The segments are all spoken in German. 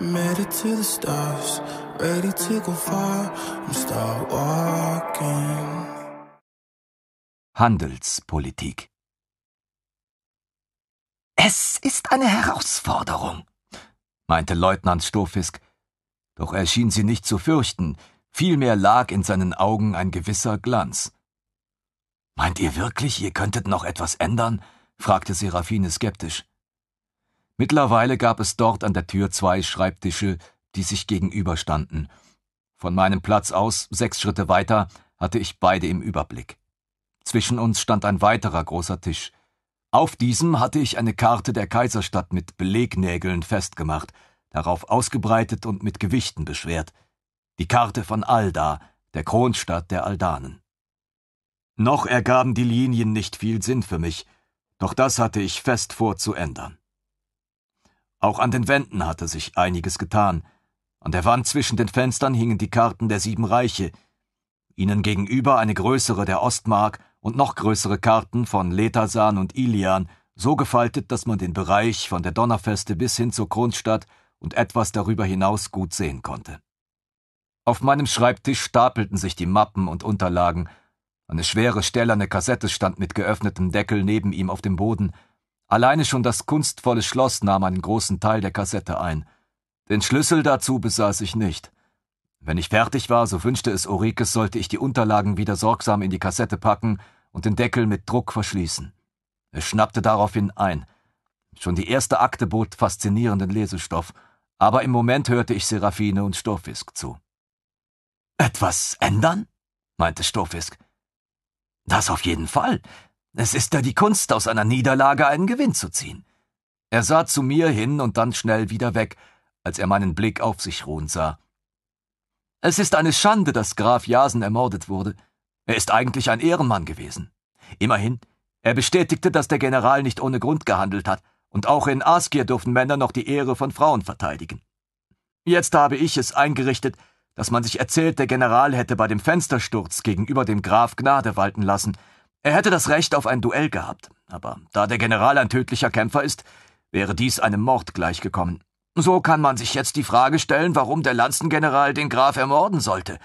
made it to the stars, ready to go far. and start walking. Handelspolitik Es ist eine Herausforderung, meinte Leutnant Stofisk, doch er schien sie nicht zu fürchten, vielmehr lag in seinen Augen ein gewisser Glanz. Meint ihr wirklich, ihr könntet noch etwas ändern? fragte Seraphine skeptisch. Mittlerweile gab es dort an der Tür zwei Schreibtische, die sich gegenüberstanden. Von meinem Platz aus, sechs Schritte weiter, hatte ich beide im Überblick. Zwischen uns stand ein weiterer großer Tisch. Auf diesem hatte ich eine Karte der Kaiserstadt mit Belegnägeln festgemacht, darauf ausgebreitet und mit Gewichten beschwert. Die Karte von Alda, der Kronstadt der Aldanen. Noch ergaben die Linien nicht viel Sinn für mich, doch das hatte ich fest vor zu ändern. Auch an den Wänden hatte sich einiges getan. An der Wand zwischen den Fenstern hingen die Karten der sieben Reiche, ihnen gegenüber eine größere der Ostmark und noch größere Karten von Letasan und Ilian, so gefaltet, dass man den Bereich von der Donnerfeste bis hin zur Kronstadt und etwas darüber hinaus gut sehen konnte. Auf meinem Schreibtisch stapelten sich die Mappen und Unterlagen. Eine schwere stählerne Kassette stand mit geöffnetem Deckel neben ihm auf dem Boden, Alleine schon das kunstvolle Schloss nahm einen großen Teil der Kassette ein. Den Schlüssel dazu besaß ich nicht. Wenn ich fertig war, so wünschte es Ulrikes, sollte ich die Unterlagen wieder sorgsam in die Kassette packen und den Deckel mit Druck verschließen. Es schnappte daraufhin ein. Schon die erste Akte bot faszinierenden Lesestoff, aber im Moment hörte ich Seraphine und Stofisk zu. Etwas ändern? meinte Stofisk. Das auf jeden Fall. Es ist da die Kunst, aus einer Niederlage einen Gewinn zu ziehen. Er sah zu mir hin und dann schnell wieder weg, als er meinen Blick auf sich ruhen sah. Es ist eine Schande, dass Graf Jasen ermordet wurde. Er ist eigentlich ein Ehrenmann gewesen. Immerhin, er bestätigte, dass der General nicht ohne Grund gehandelt hat, und auch in Askir dürfen Männer noch die Ehre von Frauen verteidigen. Jetzt habe ich es eingerichtet, dass man sich erzählt, der General hätte bei dem Fenstersturz gegenüber dem Graf Gnade walten lassen, er hätte das Recht auf ein Duell gehabt, aber da der General ein tödlicher Kämpfer ist, wäre dies einem Mord gleichgekommen. So kann man sich jetzt die Frage stellen, warum der Lanzengeneral den Graf ermorden sollte,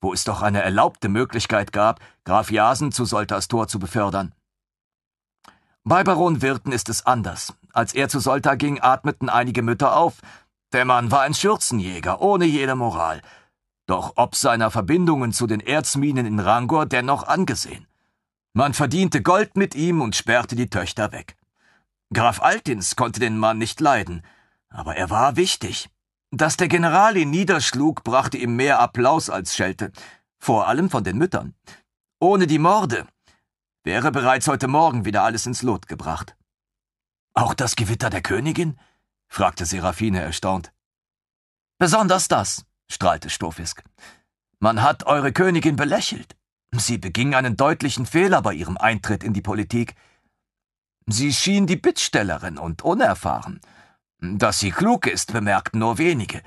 wo es doch eine erlaubte Möglichkeit gab, Graf Jasen zu Soltas Tor zu befördern. Bei Baron Wirten ist es anders. Als er zu Solta ging, atmeten einige Mütter auf. Der Mann war ein Schürzenjäger, ohne jede Moral. Doch ob seiner Verbindungen zu den Erzminen in Rangor dennoch angesehen. Man verdiente Gold mit ihm und sperrte die Töchter weg. Graf Altins konnte den Mann nicht leiden, aber er war wichtig. Dass der General ihn niederschlug, brachte ihm mehr Applaus als Schelte, vor allem von den Müttern. Ohne die Morde wäre bereits heute Morgen wieder alles ins Lot gebracht. Auch das Gewitter der Königin? fragte Seraphine erstaunt. Besonders das, strahlte Stofisk. Man hat eure Königin belächelt. Sie beging einen deutlichen Fehler bei ihrem Eintritt in die Politik. Sie schien die Bittstellerin und unerfahren. Dass sie klug ist, bemerkten nur wenige,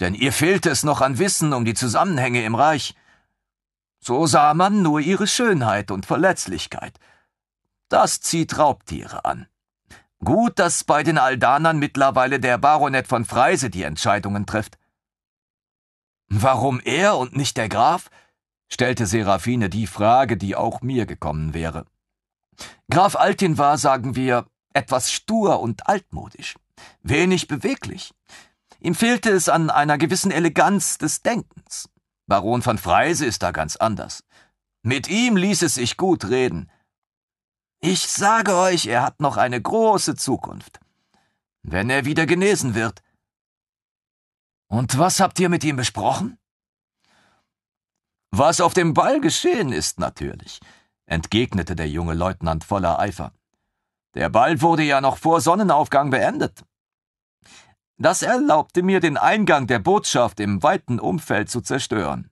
denn ihr fehlte es noch an Wissen um die Zusammenhänge im Reich. So sah man nur ihre Schönheit und Verletzlichkeit. Das zieht Raubtiere an. Gut, dass bei den Aldanern mittlerweile der Baronet von Freise die Entscheidungen trifft. Warum er und nicht der Graf? stellte Seraphine die Frage, die auch mir gekommen wäre. Graf Altin war, sagen wir, etwas stur und altmodisch, wenig beweglich. Ihm fehlte es an einer gewissen Eleganz des Denkens. Baron von Freise ist da ganz anders. Mit ihm ließ es sich gut reden. Ich sage euch, er hat noch eine große Zukunft. Wenn er wieder genesen wird. Und was habt ihr mit ihm besprochen? Was auf dem Ball geschehen ist, natürlich, entgegnete der junge Leutnant voller Eifer. Der Ball wurde ja noch vor Sonnenaufgang beendet. Das erlaubte mir, den Eingang der Botschaft im weiten Umfeld zu zerstören.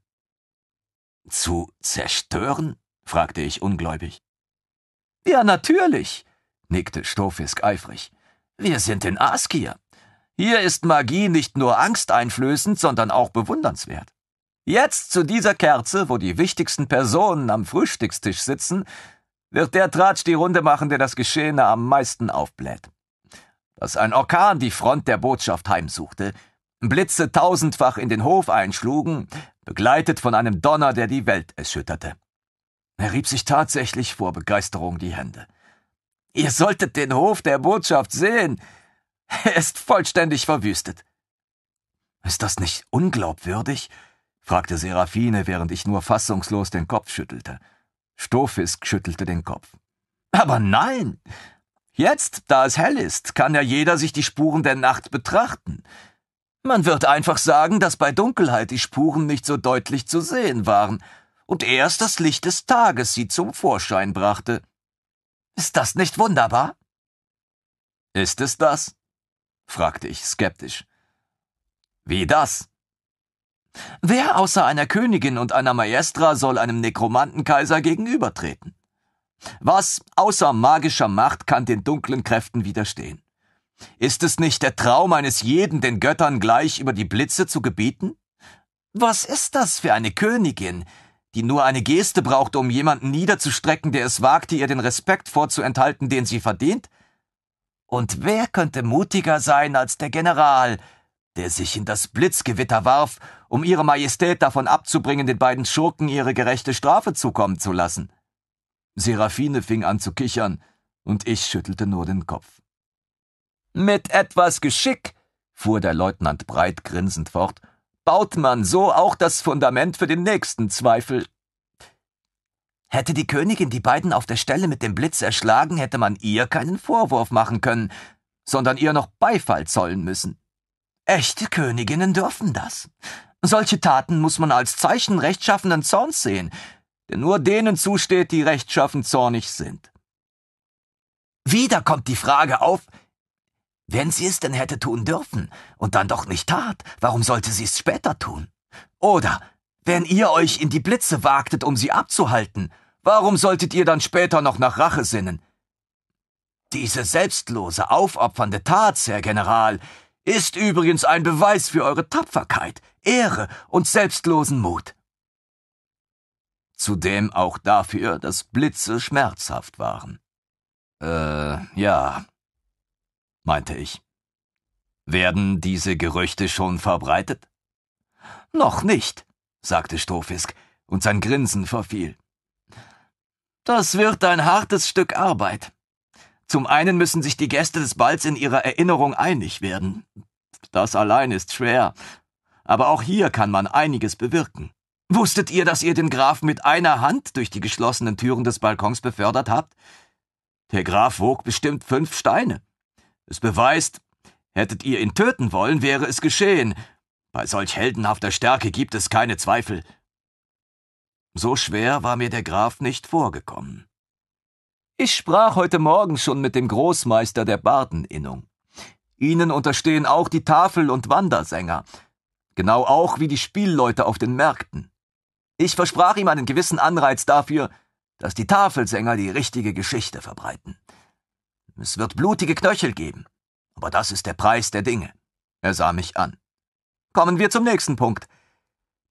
Zu zerstören? fragte ich ungläubig. Ja, natürlich, nickte Stofisk eifrig. Wir sind in Askir. Hier ist Magie nicht nur angsteinflößend, sondern auch bewundernswert. Jetzt zu dieser Kerze, wo die wichtigsten Personen am Frühstückstisch sitzen, wird der Tratsch die Runde machen, der das Geschehene am meisten aufbläht. Dass ein Orkan die Front der Botschaft heimsuchte, Blitze tausendfach in den Hof einschlugen, begleitet von einem Donner, der die Welt erschütterte. Er rieb sich tatsächlich vor Begeisterung die Hände. Ihr solltet den Hof der Botschaft sehen. Er ist vollständig verwüstet. Ist das nicht unglaubwürdig? fragte Seraphine, während ich nur fassungslos den Kopf schüttelte. Stofisk schüttelte den Kopf. Aber nein! Jetzt, da es hell ist, kann ja jeder sich die Spuren der Nacht betrachten. Man wird einfach sagen, dass bei Dunkelheit die Spuren nicht so deutlich zu sehen waren und erst das Licht des Tages sie zum Vorschein brachte. Ist das nicht wunderbar? Ist es das? fragte ich skeptisch. Wie das? Wer außer einer Königin und einer Maestra soll einem Nekromantenkaiser gegenübertreten? Was außer magischer Macht kann den dunklen Kräften widerstehen? Ist es nicht der Traum eines jeden, den Göttern gleich über die Blitze zu gebieten? Was ist das für eine Königin, die nur eine Geste braucht, um jemanden niederzustrecken, der es wagte, ihr den Respekt vorzuenthalten, den sie verdient? Und wer könnte mutiger sein als der General, der sich in das Blitzgewitter warf um Ihre Majestät davon abzubringen, den beiden Schurken ihre gerechte Strafe zukommen zu lassen. Seraphine fing an zu kichern, und ich schüttelte nur den Kopf. Mit etwas Geschick, fuhr der Leutnant breit grinsend fort, baut man so auch das Fundament für den nächsten Zweifel. Hätte die Königin die beiden auf der Stelle mit dem Blitz erschlagen, hätte man ihr keinen Vorwurf machen können, sondern ihr noch Beifall zollen müssen. Echte Königinnen dürfen das. Solche Taten muss man als Zeichen rechtschaffenden Zorns sehen, der nur denen zusteht, die rechtschaffen zornig sind. Wieder kommt die Frage auf, wenn sie es denn hätte tun dürfen und dann doch nicht tat, warum sollte sie es später tun? Oder, wenn ihr euch in die Blitze wagtet, um sie abzuhalten, warum solltet ihr dann später noch nach Rache sinnen? Diese selbstlose, aufopfernde Tat, Herr General, ist übrigens ein Beweis für eure Tapferkeit, Ehre und selbstlosen Mut. Zudem auch dafür, dass Blitze schmerzhaft waren. Äh, ja, meinte ich. Werden diese Gerüchte schon verbreitet? Noch nicht, sagte Stofisk, und sein Grinsen verfiel. Das wird ein hartes Stück Arbeit. Zum einen müssen sich die Gäste des Balls in ihrer Erinnerung einig werden. Das allein ist schwer. Aber auch hier kann man einiges bewirken. Wusstet ihr, dass ihr den Grafen mit einer Hand durch die geschlossenen Türen des Balkons befördert habt? Der Graf wog bestimmt fünf Steine. Es beweist, hättet ihr ihn töten wollen, wäre es geschehen. Bei solch heldenhafter Stärke gibt es keine Zweifel. So schwer war mir der Graf nicht vorgekommen. Ich sprach heute Morgen schon mit dem Großmeister der Bardeninnung. Ihnen unterstehen auch die Tafel- und Wandersänger, genau auch wie die Spielleute auf den Märkten. Ich versprach ihm einen gewissen Anreiz dafür, dass die Tafelsänger die richtige Geschichte verbreiten. Es wird blutige Knöchel geben, aber das ist der Preis der Dinge. Er sah mich an. Kommen wir zum nächsten Punkt.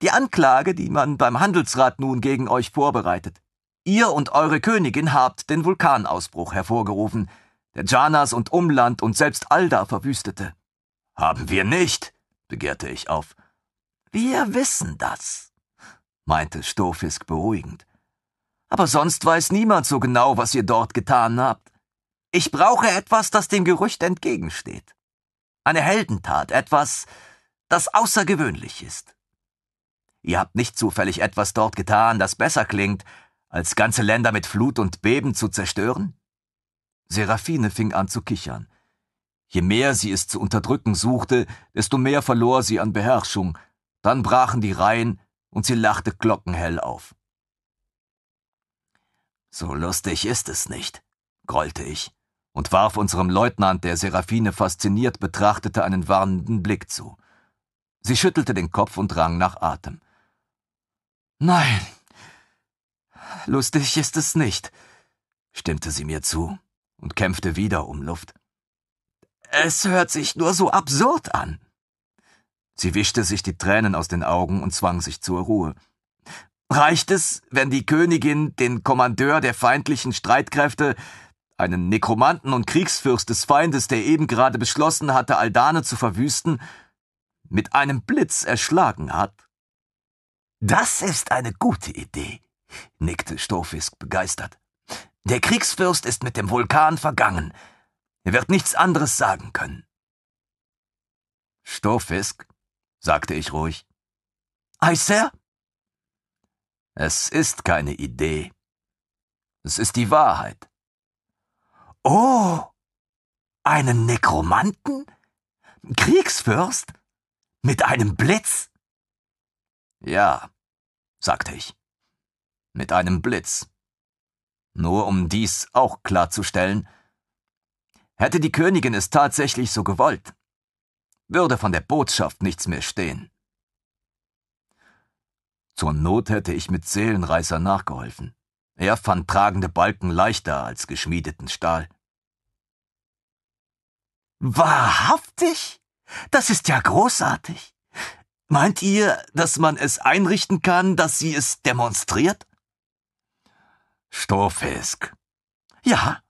Die Anklage, die man beim Handelsrat nun gegen euch vorbereitet. Ihr und eure Königin habt den Vulkanausbruch hervorgerufen, der Janas und Umland und selbst Alda verwüstete. Haben wir nicht, begehrte ich auf. Wir wissen das, meinte Stofisk beruhigend. Aber sonst weiß niemand so genau, was ihr dort getan habt. Ich brauche etwas, das dem Gerücht entgegensteht. Eine Heldentat, etwas, das außergewöhnlich ist. Ihr habt nicht zufällig etwas dort getan, das besser klingt als ganze Länder mit Flut und Beben zu zerstören? Seraphine fing an zu kichern. Je mehr sie es zu unterdrücken suchte, desto mehr verlor sie an Beherrschung, dann brachen die Reihen und sie lachte glockenhell auf. So lustig ist es nicht, grollte ich und warf unserem Leutnant, der Seraphine fasziniert betrachtete, einen warnenden Blick zu. Sie schüttelte den Kopf und rang nach Atem. Nein, Lustig ist es nicht, stimmte sie mir zu und kämpfte wieder um Luft. Es hört sich nur so absurd an. Sie wischte sich die Tränen aus den Augen und zwang sich zur Ruhe. Reicht es, wenn die Königin den Kommandeur der feindlichen Streitkräfte, einen Nekromanten und Kriegsfürst des Feindes, der eben gerade beschlossen hatte, Aldane zu verwüsten, mit einem Blitz erschlagen hat? Das ist eine gute Idee, nickte Stofisk begeistert. Der Kriegsfürst ist mit dem Vulkan vergangen. Er wird nichts anderes sagen können. Stofisk, sagte ich ruhig. Ei, Sir? Es ist keine Idee. Es ist die Wahrheit. Oh, einen Nekromanten? Kriegsfürst? Mit einem Blitz? Ja, sagte ich mit einem Blitz. Nur um dies auch klarzustellen, hätte die Königin es tatsächlich so gewollt, würde von der Botschaft nichts mehr stehen. Zur Not hätte ich mit Seelenreißer nachgeholfen. Er fand tragende Balken leichter als geschmiedeten Stahl. Wahrhaftig? Das ist ja großartig. Meint ihr, dass man es einrichten kann, dass sie es demonstriert? Strohfisk. Ja?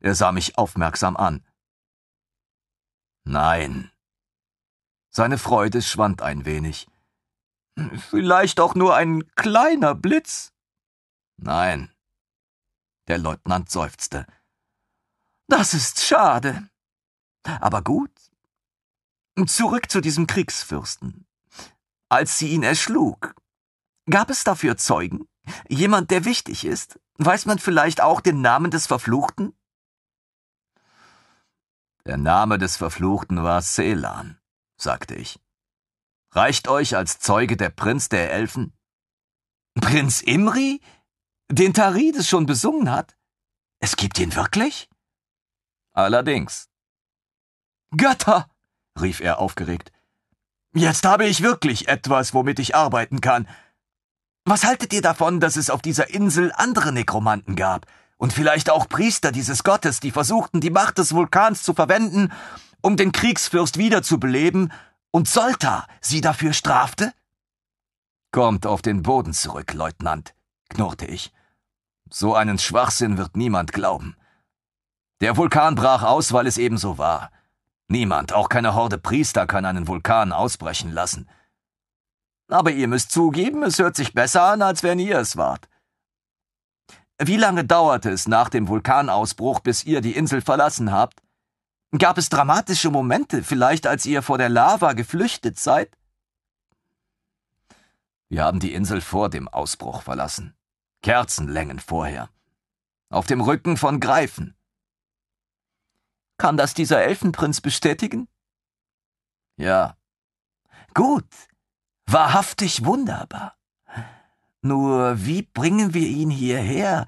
Er sah mich aufmerksam an. Nein. Seine Freude schwand ein wenig. Vielleicht auch nur ein kleiner Blitz? Nein. Der Leutnant seufzte. Das ist schade. Aber gut. Zurück zu diesem Kriegsfürsten. Als sie ihn erschlug, gab es dafür Zeugen? Jemand, der wichtig ist? Weiß man vielleicht auch den Namen des Verfluchten? Der Name des Verfluchten war Selan, sagte ich. Reicht euch als Zeuge der Prinz der Elfen? Prinz Imri? Den Tarides schon besungen hat? Es gibt ihn wirklich? Allerdings. Götter! rief er aufgeregt. Jetzt habe ich wirklich etwas, womit ich arbeiten kann. Was haltet ihr davon, dass es auf dieser Insel andere Nekromanten gab? Und vielleicht auch Priester dieses Gottes, die versuchten, die Macht des Vulkans zu verwenden, um den Kriegsfürst wiederzubeleben, und Solta sie dafür strafte? Kommt auf den Boden zurück, Leutnant, knurrte ich. So einen Schwachsinn wird niemand glauben. Der Vulkan brach aus, weil es ebenso war. Niemand, auch keine Horde Priester, kann einen Vulkan ausbrechen lassen. Aber ihr müsst zugeben, es hört sich besser an, als wenn ihr es wart. Wie lange dauerte es nach dem Vulkanausbruch, bis ihr die Insel verlassen habt? Gab es dramatische Momente, vielleicht als ihr vor der Lava geflüchtet seid? Wir haben die Insel vor dem Ausbruch verlassen. Kerzenlängen vorher. Auf dem Rücken von Greifen. Kann das dieser Elfenprinz bestätigen? Ja. Gut, wahrhaftig wunderbar. Nur wie bringen wir ihn hierher,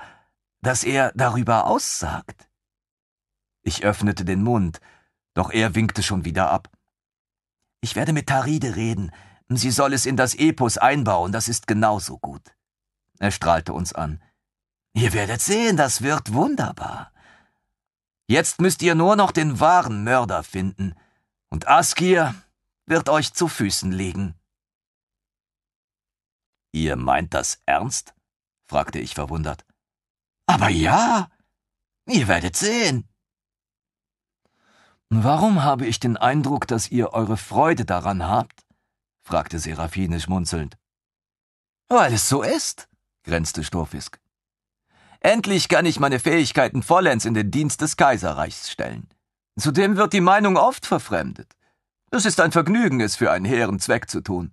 dass er darüber aussagt? Ich öffnete den Mund, doch er winkte schon wieder ab. Ich werde mit Taride reden. Sie soll es in das Epos einbauen, das ist genauso gut. Er strahlte uns an. Ihr werdet sehen, das wird wunderbar. Jetzt müsst ihr nur noch den wahren Mörder finden, und Askir wird euch zu Füßen liegen. Ihr meint das ernst? fragte ich verwundert. Aber ja. Ihr werdet sehen. Warum habe ich den Eindruck, dass ihr eure Freude daran habt? fragte Seraphine schmunzelnd. Weil es so ist, grenzte Sturfisk. Endlich kann ich meine Fähigkeiten vollends in den Dienst des Kaiserreichs stellen. Zudem wird die Meinung oft verfremdet. Es ist ein Vergnügen, es für einen hehren Zweck zu tun.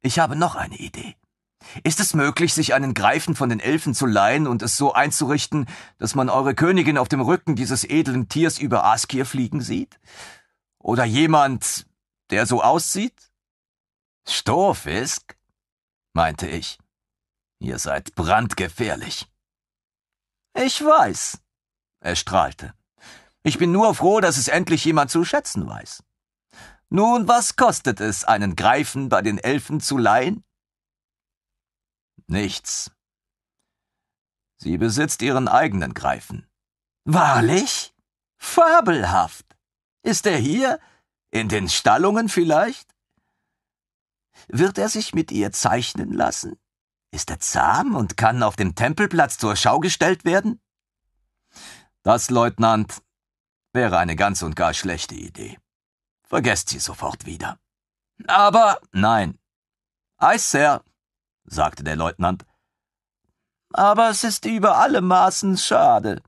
Ich habe noch eine Idee. Ist es möglich, sich einen Greifen von den Elfen zu leihen und es so einzurichten, dass man eure Königin auf dem Rücken dieses edlen Tiers über Askir fliegen sieht? Oder jemand, der so aussieht? Storfisk? meinte ich. Ihr seid brandgefährlich. Ich weiß. Er strahlte. Ich bin nur froh, dass es endlich jemand zu schätzen weiß. Nun, was kostet es, einen Greifen bei den Elfen zu leihen? Nichts. Sie besitzt ihren eigenen Greifen. Wahrlich? Fabelhaft. Ist er hier? In den Stallungen vielleicht? Wird er sich mit ihr zeichnen lassen? Ist er zahm und kann auf dem Tempelplatz zur Schau gestellt werden? Das, Leutnant, wäre eine ganz und gar schlechte Idee. Vergesst sie sofort wieder. Aber nein. Eis, Sir sagte der Leutnant. Aber es ist über alle Maßen schade.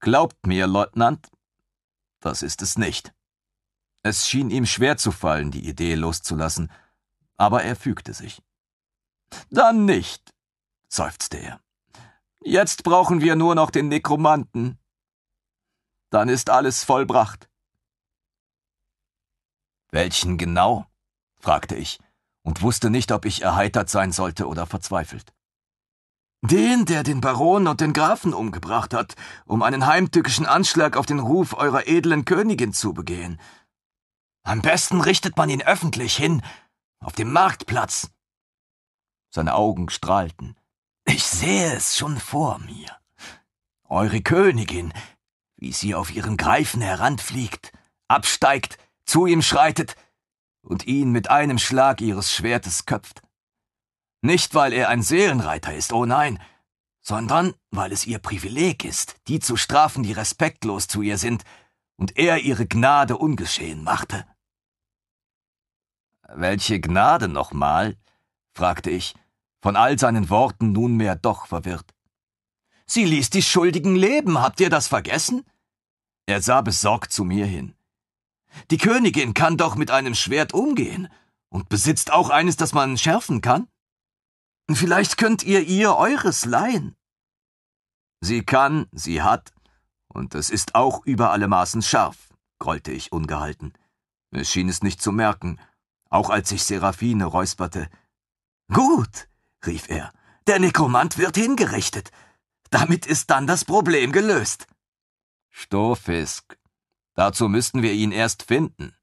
Glaubt mir, Leutnant, das ist es nicht. Es schien ihm schwer zu fallen, die Idee loszulassen, aber er fügte sich. Dann nicht, seufzte er. Jetzt brauchen wir nur noch den Nekromanten. Dann ist alles vollbracht. Welchen genau? fragte ich und wusste nicht, ob ich erheitert sein sollte oder verzweifelt. Den, der den Baron und den Grafen umgebracht hat, um einen heimtückischen Anschlag auf den Ruf eurer edlen Königin zu begehen. Am besten richtet man ihn öffentlich hin, auf dem Marktplatz. Seine Augen strahlten. Ich sehe es schon vor mir. Eure Königin, wie sie auf ihren Greifen heranfliegt, absteigt, zu ihm schreitet und ihn mit einem Schlag ihres Schwertes köpft. Nicht, weil er ein Seelenreiter ist, oh nein, sondern weil es ihr Privileg ist, die zu strafen, die respektlos zu ihr sind, und er ihre Gnade ungeschehen machte. Welche Gnade nochmal? fragte ich, von all seinen Worten nunmehr doch verwirrt. Sie ließ die Schuldigen leben, habt ihr das vergessen? Er sah besorgt zu mir hin. Die Königin kann doch mit einem Schwert umgehen und besitzt auch eines, das man schärfen kann. Vielleicht könnt ihr ihr eures leihen. Sie kann, sie hat, und es ist auch über alle Maßen scharf, grollte ich ungehalten. Es schien es nicht zu merken, auch als ich Seraphine räusperte. Gut, rief er, der Nekromant wird hingerichtet. Damit ist dann das Problem gelöst. Stofisk, Dazu müssten wir ihn erst finden.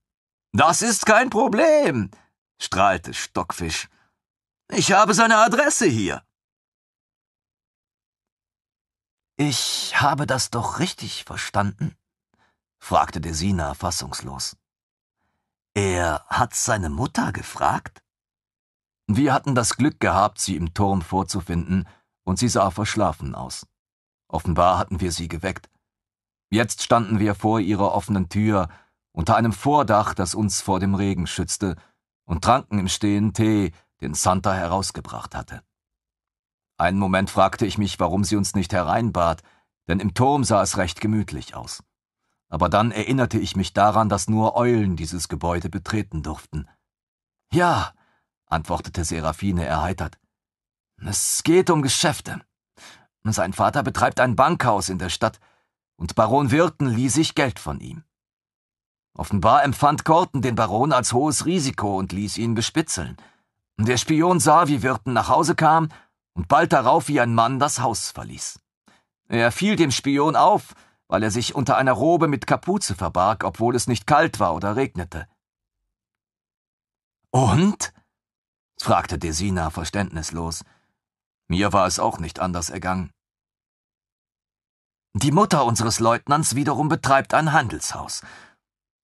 Das ist kein Problem, strahlte Stockfisch. Ich habe seine Adresse hier. Ich habe das doch richtig verstanden? fragte Desina fassungslos. Er hat seine Mutter gefragt? Wir hatten das Glück gehabt, sie im Turm vorzufinden, und sie sah verschlafen aus. Offenbar hatten wir sie geweckt. Jetzt standen wir vor ihrer offenen Tür, unter einem Vordach, das uns vor dem Regen schützte, und tranken im Stehen Tee, den Santa herausgebracht hatte. Einen Moment fragte ich mich, warum sie uns nicht hereinbat, denn im Turm sah es recht gemütlich aus. Aber dann erinnerte ich mich daran, dass nur Eulen dieses Gebäude betreten durften. Ja, antwortete Seraphine erheitert. Es geht um Geschäfte. Sein Vater betreibt ein Bankhaus in der Stadt, und Baron Wirten ließ sich Geld von ihm. Offenbar empfand Korten den Baron als hohes Risiko und ließ ihn bespitzeln. Der Spion sah, wie Wirten nach Hause kam und bald darauf wie ein Mann das Haus verließ. Er fiel dem Spion auf, weil er sich unter einer Robe mit Kapuze verbarg, obwohl es nicht kalt war oder regnete. Und? fragte Desina verständnislos. Mir war es auch nicht anders ergangen. Die Mutter unseres Leutnants wiederum betreibt ein Handelshaus.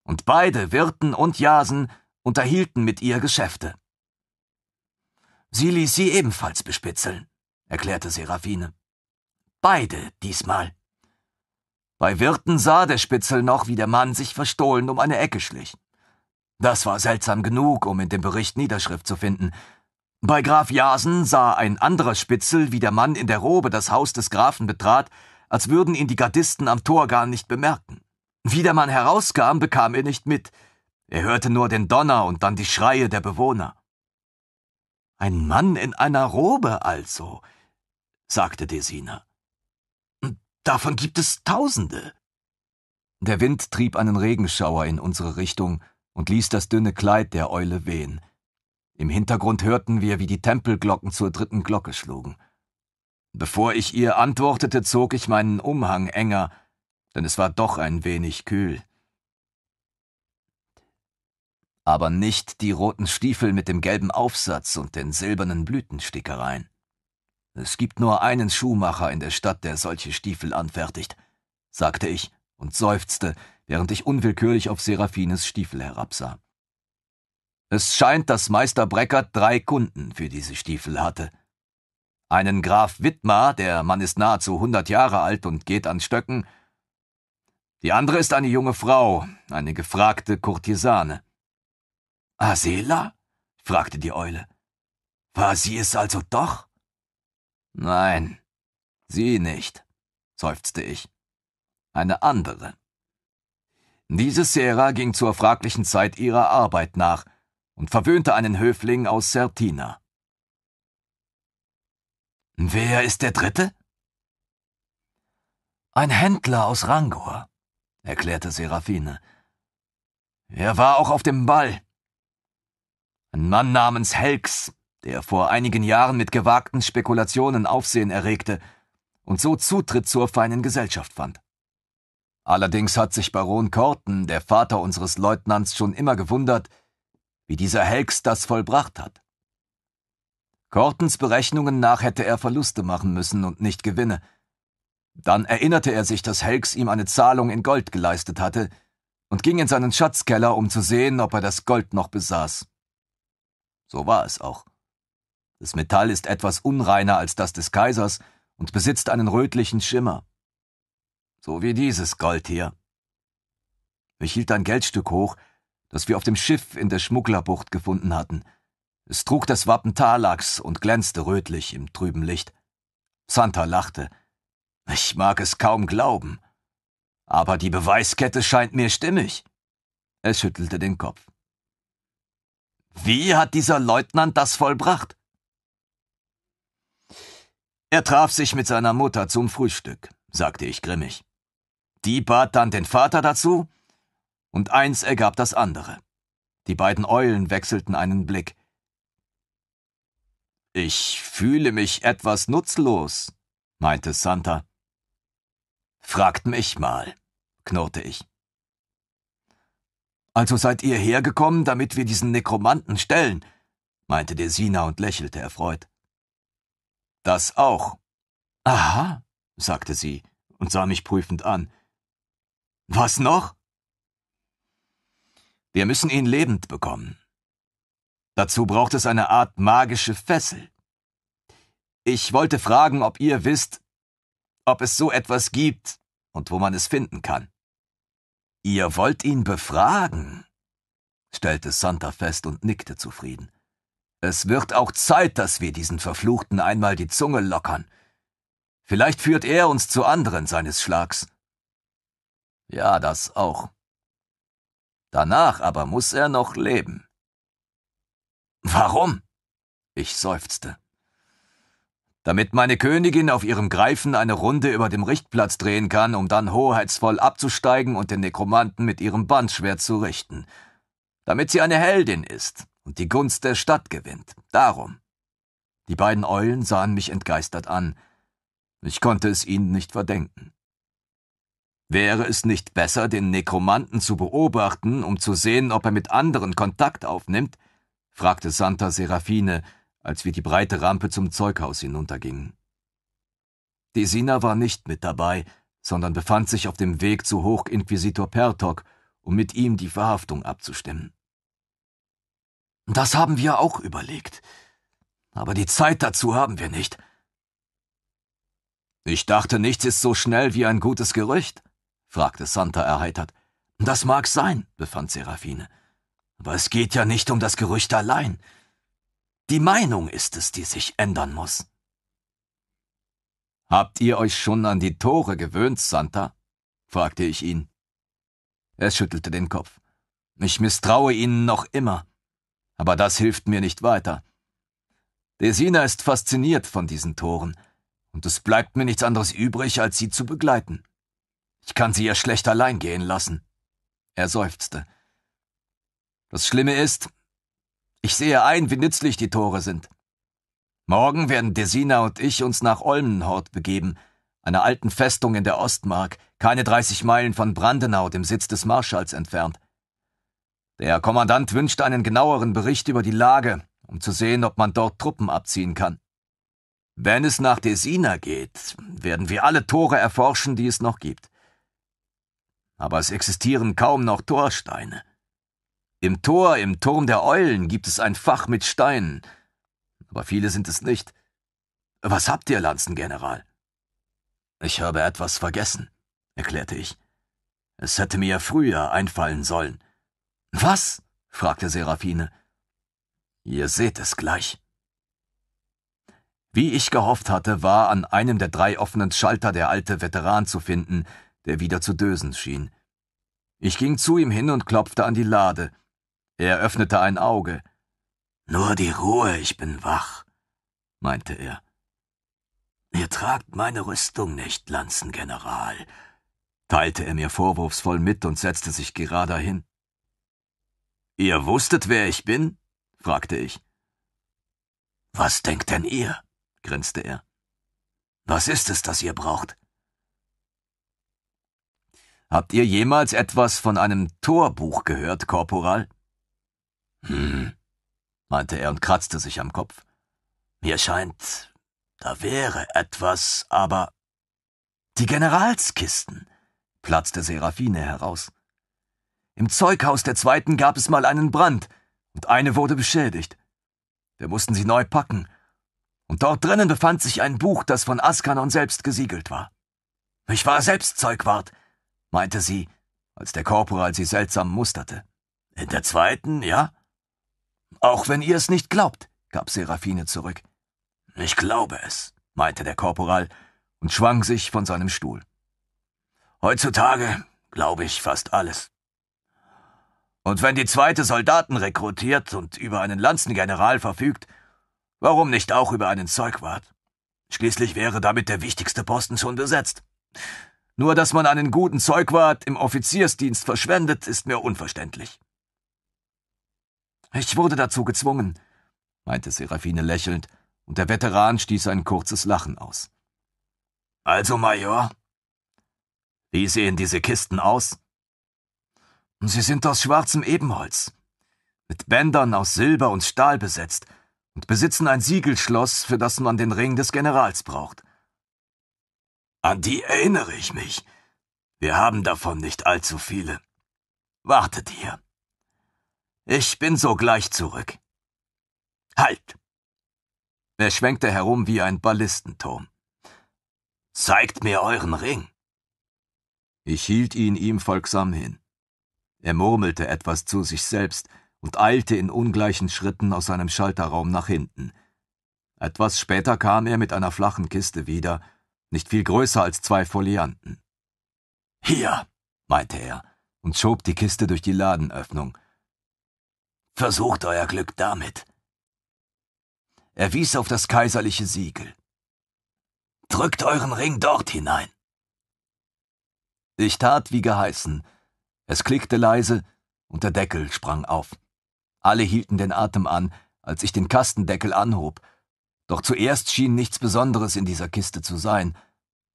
Und beide, Wirten und Jasen, unterhielten mit ihr Geschäfte. Sie ließ sie ebenfalls bespitzeln, erklärte Seraphine. Beide diesmal. Bei Wirten sah der Spitzel noch, wie der Mann sich verstohlen um eine Ecke schlich. Das war seltsam genug, um in dem Bericht Niederschrift zu finden. Bei Graf Jasen sah ein anderer Spitzel, wie der Mann in der Robe das Haus des Grafen betrat als würden ihn die Gardisten am Tor gar nicht bemerken. Wie der Mann herauskam, bekam er nicht mit. Er hörte nur den Donner und dann die Schreie der Bewohner. Ein Mann in einer Robe also, sagte Desina. Davon gibt es Tausende. Der Wind trieb einen Regenschauer in unsere Richtung und ließ das dünne Kleid der Eule wehen. Im Hintergrund hörten wir, wie die Tempelglocken zur dritten Glocke schlugen. Bevor ich ihr antwortete, zog ich meinen Umhang enger, denn es war doch ein wenig kühl. Aber nicht die roten Stiefel mit dem gelben Aufsatz und den silbernen Blütenstickereien. Es gibt nur einen Schuhmacher in der Stadt, der solche Stiefel anfertigt, sagte ich und seufzte, während ich unwillkürlich auf Seraphines Stiefel herabsah. Es scheint, dass Meister Breckert drei Kunden für diese Stiefel hatte einen Graf Wittmar, der Mann ist nahezu hundert Jahre alt und geht an Stöcken. Die andere ist eine junge Frau, eine gefragte Kurtisane. Asela? fragte die Eule. War sie es also doch? Nein, sie nicht, seufzte ich. Eine andere. Diese Sera ging zur fraglichen Zeit ihrer Arbeit nach und verwöhnte einen Höfling aus Sertina. Wer ist der Dritte? Ein Händler aus Rangor, erklärte Seraphine. Er war auch auf dem Ball. Ein Mann namens Helks, der vor einigen Jahren mit gewagten Spekulationen Aufsehen erregte und so Zutritt zur feinen Gesellschaft fand. Allerdings hat sich Baron Corton, der Vater unseres Leutnants, schon immer gewundert, wie dieser Helks das vollbracht hat. Cortons Berechnungen nach hätte er Verluste machen müssen und nicht Gewinne. Dann erinnerte er sich, dass Helks ihm eine Zahlung in Gold geleistet hatte und ging in seinen Schatzkeller, um zu sehen, ob er das Gold noch besaß. So war es auch. Das Metall ist etwas unreiner als das des Kaisers und besitzt einen rötlichen Schimmer. So wie dieses Gold hier. Ich hielt ein Geldstück hoch, das wir auf dem Schiff in der Schmugglerbucht gefunden hatten – es trug das Wappen Talax und glänzte rötlich im trüben Licht. Santa lachte. Ich mag es kaum glauben. Aber die Beweiskette scheint mir stimmig. Er schüttelte den Kopf. Wie hat dieser Leutnant das vollbracht? Er traf sich mit seiner Mutter zum Frühstück, sagte ich grimmig. Die bat dann den Vater dazu, und eins ergab das andere. Die beiden Eulen wechselten einen Blick. Ich fühle mich etwas nutzlos, meinte Santa. Fragt mich mal, knurrte ich. Also seid ihr hergekommen, damit wir diesen Nekromanten stellen, meinte der Sina und lächelte erfreut. Das auch. Aha, sagte sie und sah mich prüfend an. Was noch? Wir müssen ihn lebend bekommen. Dazu braucht es eine Art magische Fessel. Ich wollte fragen, ob ihr wisst, ob es so etwas gibt und wo man es finden kann. Ihr wollt ihn befragen, stellte Santa fest und nickte zufrieden. Es wird auch Zeit, dass wir diesen Verfluchten einmal die Zunge lockern. Vielleicht führt er uns zu anderen seines Schlags. Ja, das auch. Danach aber muss er noch leben. Warum? Ich seufzte. Damit meine Königin auf ihrem Greifen eine Runde über dem Richtplatz drehen kann, um dann hoheitsvoll abzusteigen und den Nekromanten mit ihrem Bandschwert zu richten. Damit sie eine Heldin ist und die Gunst der Stadt gewinnt. Darum. Die beiden Eulen sahen mich entgeistert an. Ich konnte es ihnen nicht verdenken. Wäre es nicht besser, den Nekromanten zu beobachten, um zu sehen, ob er mit anderen Kontakt aufnimmt? fragte Santa Serafine, als wir die breite Rampe zum Zeughaus hinuntergingen. Desina war nicht mit dabei, sondern befand sich auf dem Weg zu Hochinquisitor Pertok, um mit ihm die Verhaftung abzustimmen. Das haben wir auch überlegt. Aber die Zeit dazu haben wir nicht. Ich dachte, nichts ist so schnell wie ein gutes Gerücht, fragte Santa erheitert. Das mag sein, befand Seraphine. Aber es geht ja nicht um das Gerücht allein. Die Meinung ist es, die sich ändern muss. Habt ihr euch schon an die Tore gewöhnt, Santa? fragte ich ihn. Er schüttelte den Kopf. Ich misstraue ihnen noch immer. Aber das hilft mir nicht weiter. Desina ist fasziniert von diesen Toren, und es bleibt mir nichts anderes übrig, als sie zu begleiten. Ich kann sie ja schlecht allein gehen lassen. Er seufzte. Das Schlimme ist, ich sehe ein, wie nützlich die Tore sind. Morgen werden Desina und ich uns nach Olmenhort begeben, einer alten Festung in der Ostmark, keine 30 Meilen von Brandenau, dem Sitz des Marschalls, entfernt. Der Kommandant wünscht einen genaueren Bericht über die Lage, um zu sehen, ob man dort Truppen abziehen kann. Wenn es nach Desina geht, werden wir alle Tore erforschen, die es noch gibt. Aber es existieren kaum noch Torsteine. Im Tor, im Turm der Eulen gibt es ein Fach mit Steinen, aber viele sind es nicht. Was habt ihr, Lanzengeneral? Ich habe etwas vergessen, erklärte ich. Es hätte mir früher einfallen sollen. Was? fragte Seraphine. Ihr seht es gleich. Wie ich gehofft hatte, war an einem der drei offenen Schalter der alte Veteran zu finden, der wieder zu dösen schien. Ich ging zu ihm hin und klopfte an die Lade. Er öffnete ein Auge. Nur die Ruhe, ich bin wach, meinte er. Ihr tragt meine Rüstung nicht, Lanzengeneral, teilte er mir vorwurfsvoll mit und setzte sich gerader hin. Ihr wusstet, wer ich bin? fragte ich. Was denkt denn ihr? grinste er. Was ist es, das ihr braucht? Habt ihr jemals etwas von einem Torbuch gehört, Korporal? Hm, meinte er und kratzte sich am Kopf. Mir scheint, da wäre etwas, aber. Die Generalskisten, platzte Seraphine heraus. Im Zeughaus der zweiten gab es mal einen Brand, und eine wurde beschädigt. Wir mussten sie neu packen, und dort drinnen befand sich ein Buch, das von Askanon selbst gesiegelt war. Ich war selbst Zeugwart, meinte sie, als der Korporal sie seltsam musterte. In der zweiten, ja? Auch wenn ihr es nicht glaubt, gab Seraphine zurück. Ich glaube es, meinte der Korporal und schwang sich von seinem Stuhl. Heutzutage glaube ich fast alles. Und wenn die zweite Soldaten rekrutiert und über einen Lanzengeneral verfügt, warum nicht auch über einen Zeugwart? Schließlich wäre damit der wichtigste Posten schon besetzt. Nur dass man einen guten Zeugwart im Offiziersdienst verschwendet, ist mir unverständlich. Ich wurde dazu gezwungen, meinte Seraphine lächelnd, und der Veteran stieß ein kurzes Lachen aus. Also, Major? Wie sehen diese Kisten aus? Sie sind aus schwarzem Ebenholz, mit Bändern aus Silber und Stahl besetzt und besitzen ein Siegelschloss, für das man den Ring des Generals braucht. An die erinnere ich mich. Wir haben davon nicht allzu viele. Wartet hier. Ich bin sogleich zurück. Halt! Er schwenkte herum wie ein Ballistenturm. Zeigt mir euren Ring. Ich hielt ihn ihm folgsam hin. Er murmelte etwas zu sich selbst und eilte in ungleichen Schritten aus seinem Schalterraum nach hinten. Etwas später kam er mit einer flachen Kiste wieder, nicht viel größer als zwei Folianten. Hier, meinte er und schob die Kiste durch die Ladenöffnung. Versucht euer Glück damit. Er wies auf das kaiserliche Siegel. Drückt euren Ring dort hinein. Ich tat wie geheißen. Es klickte leise und der Deckel sprang auf. Alle hielten den Atem an, als ich den Kastendeckel anhob. Doch zuerst schien nichts Besonderes in dieser Kiste zu sein.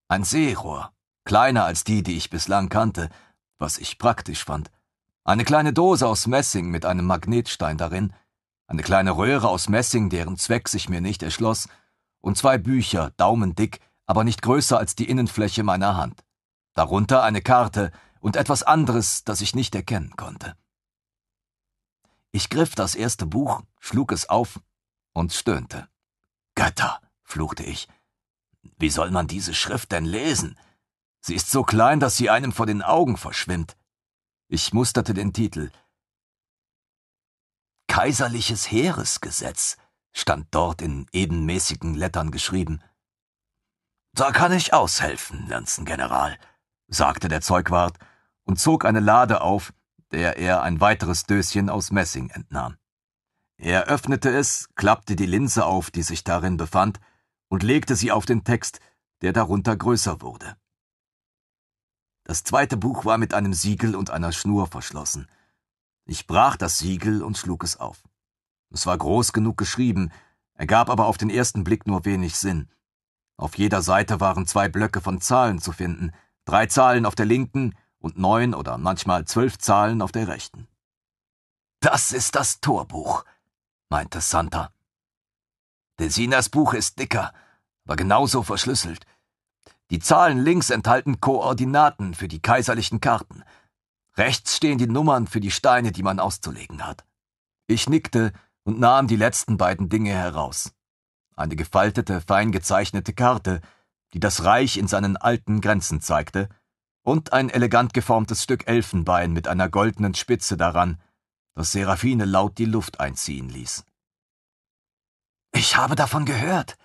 Ein Seerohr, kleiner als die, die ich bislang kannte, was ich praktisch fand eine kleine Dose aus Messing mit einem Magnetstein darin, eine kleine Röhre aus Messing, deren Zweck sich mir nicht erschloss, und zwei Bücher, daumendick, aber nicht größer als die Innenfläche meiner Hand. Darunter eine Karte und etwas anderes, das ich nicht erkennen konnte. Ich griff das erste Buch, schlug es auf und stöhnte. Götter, fluchte ich. Wie soll man diese Schrift denn lesen? Sie ist so klein, dass sie einem vor den Augen verschwimmt. Ich musterte den Titel. Kaiserliches Heeresgesetz stand dort in ebenmäßigen Lettern geschrieben. Da kann ich aushelfen, Lanzengeneral, sagte der Zeugwart und zog eine Lade auf, der er ein weiteres Döschen aus Messing entnahm. Er öffnete es, klappte die Linse auf, die sich darin befand, und legte sie auf den Text, der darunter größer wurde. Das zweite Buch war mit einem Siegel und einer Schnur verschlossen. Ich brach das Siegel und schlug es auf. Es war groß genug geschrieben, ergab aber auf den ersten Blick nur wenig Sinn. Auf jeder Seite waren zwei Blöcke von Zahlen zu finden, drei Zahlen auf der linken und neun oder manchmal zwölf Zahlen auf der rechten. Das ist das Torbuch, meinte Santa. Desinas Buch ist dicker, aber genauso verschlüsselt. Die Zahlen links enthalten Koordinaten für die kaiserlichen Karten. Rechts stehen die Nummern für die Steine, die man auszulegen hat. Ich nickte und nahm die letzten beiden Dinge heraus. Eine gefaltete, fein gezeichnete Karte, die das Reich in seinen alten Grenzen zeigte, und ein elegant geformtes Stück Elfenbein mit einer goldenen Spitze daran, das Seraphine laut die Luft einziehen ließ. Ich habe davon gehört,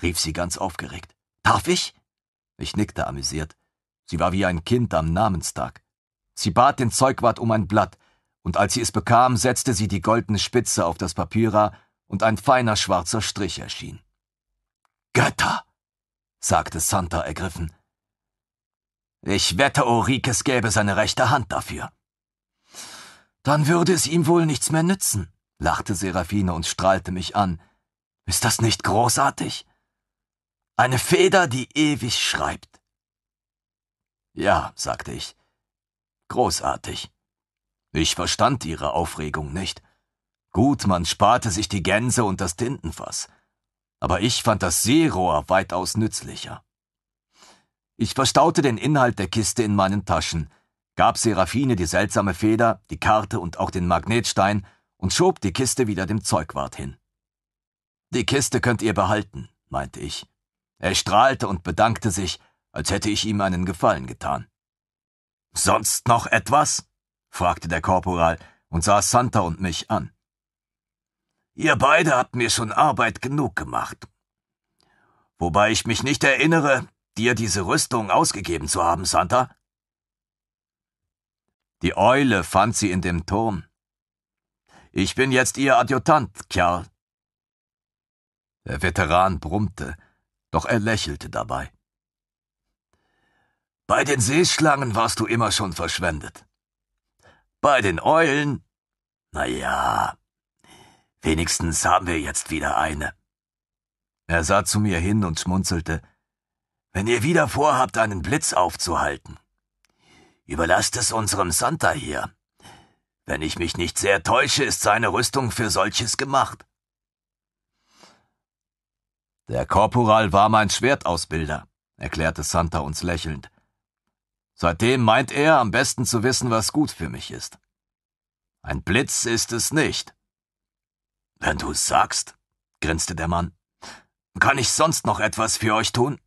rief sie ganz aufgeregt. Darf ich? Ich nickte amüsiert. Sie war wie ein Kind am Namenstag. Sie bat den Zeugwart um ein Blatt, und als sie es bekam, setzte sie die goldene Spitze auf das Papyra und ein feiner schwarzer Strich erschien. Götter, sagte Santa ergriffen. Ich wette, Ulrikes gäbe seine rechte Hand dafür. Dann würde es ihm wohl nichts mehr nützen, lachte Seraphine und strahlte mich an. Ist das nicht großartig? Eine Feder, die ewig schreibt. Ja, sagte ich. Großartig. Ich verstand ihre Aufregung nicht. Gut, man sparte sich die Gänse und das Tintenfass. Aber ich fand das Seerohr weitaus nützlicher. Ich verstaute den Inhalt der Kiste in meinen Taschen, gab Seraphine die seltsame Feder, die Karte und auch den Magnetstein und schob die Kiste wieder dem Zeugwart hin. Die Kiste könnt ihr behalten, meinte ich. Er strahlte und bedankte sich, als hätte ich ihm einen Gefallen getan. Sonst noch etwas? fragte der Korporal und sah Santa und mich an. Ihr beide habt mir schon Arbeit genug gemacht. Wobei ich mich nicht erinnere, dir diese Rüstung ausgegeben zu haben, Santa. Die Eule fand sie in dem Turm. Ich bin jetzt ihr Adjutant, Kerl. Der Veteran brummte, doch er lächelte dabei. Bei den Seeschlangen warst du immer schon verschwendet. Bei den Eulen? Na ja, wenigstens haben wir jetzt wieder eine. Er sah zu mir hin und schmunzelte. Wenn ihr wieder vorhabt, einen Blitz aufzuhalten, überlasst es unserem Santa hier. Wenn ich mich nicht sehr täusche, ist seine Rüstung für solches gemacht. Der Korporal war mein Schwertausbilder, erklärte Santa uns lächelnd. Seitdem meint er, am besten zu wissen, was gut für mich ist. Ein Blitz ist es nicht. Wenn du sagst, grinste der Mann, kann ich sonst noch etwas für euch tun?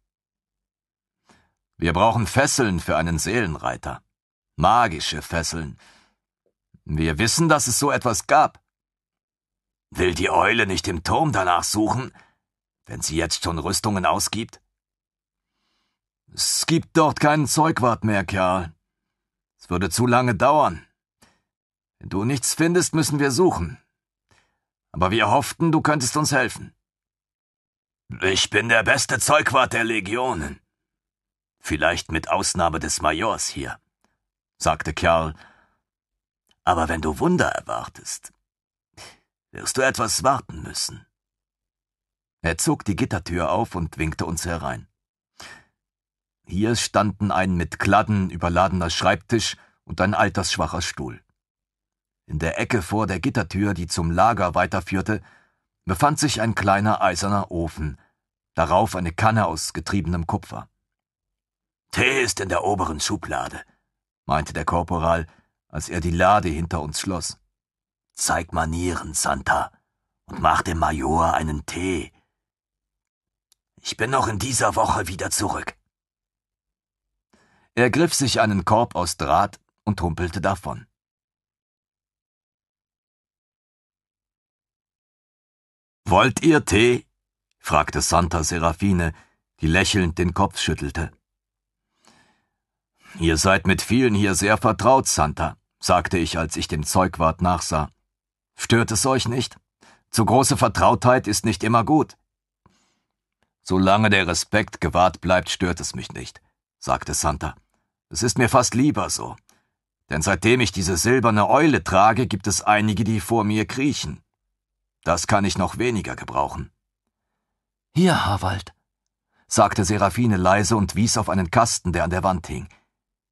Wir brauchen Fesseln für einen Seelenreiter. Magische Fesseln. Wir wissen, dass es so etwas gab. Will die Eule nicht im Turm danach suchen? wenn sie jetzt schon Rüstungen ausgibt? Es gibt dort keinen Zeugwart mehr, Kerl. Es würde zu lange dauern. Wenn du nichts findest, müssen wir suchen. Aber wir hofften, du könntest uns helfen. Ich bin der beste Zeugwart der Legionen. Vielleicht mit Ausnahme des Majors hier, sagte Kerl. Aber wenn du Wunder erwartest, wirst du etwas warten müssen. Er zog die Gittertür auf und winkte uns herein. Hier standen ein mit Kladden überladener Schreibtisch und ein altersschwacher Stuhl. In der Ecke vor der Gittertür, die zum Lager weiterführte, befand sich ein kleiner eiserner Ofen, darauf eine Kanne aus getriebenem Kupfer. Tee ist in der oberen Schublade, meinte der Korporal, als er die Lade hinter uns schloss. Zeig Manieren, Santa, und mach dem Major einen Tee. Ich bin noch in dieser Woche wieder zurück. Er griff sich einen Korb aus Draht und humpelte davon. Wollt ihr Tee? fragte Santa Serafine, die lächelnd den Kopf schüttelte. Ihr seid mit vielen hier sehr vertraut, Santa, sagte ich, als ich dem Zeugwart nachsah. Stört es euch nicht? Zu große Vertrautheit ist nicht immer gut. Solange der Respekt gewahrt bleibt, stört es mich nicht, sagte Santa. Es ist mir fast lieber so. Denn seitdem ich diese silberne Eule trage, gibt es einige, die vor mir kriechen. Das kann ich noch weniger gebrauchen. Hier, Harwald, sagte Seraphine leise und wies auf einen Kasten, der an der Wand hing.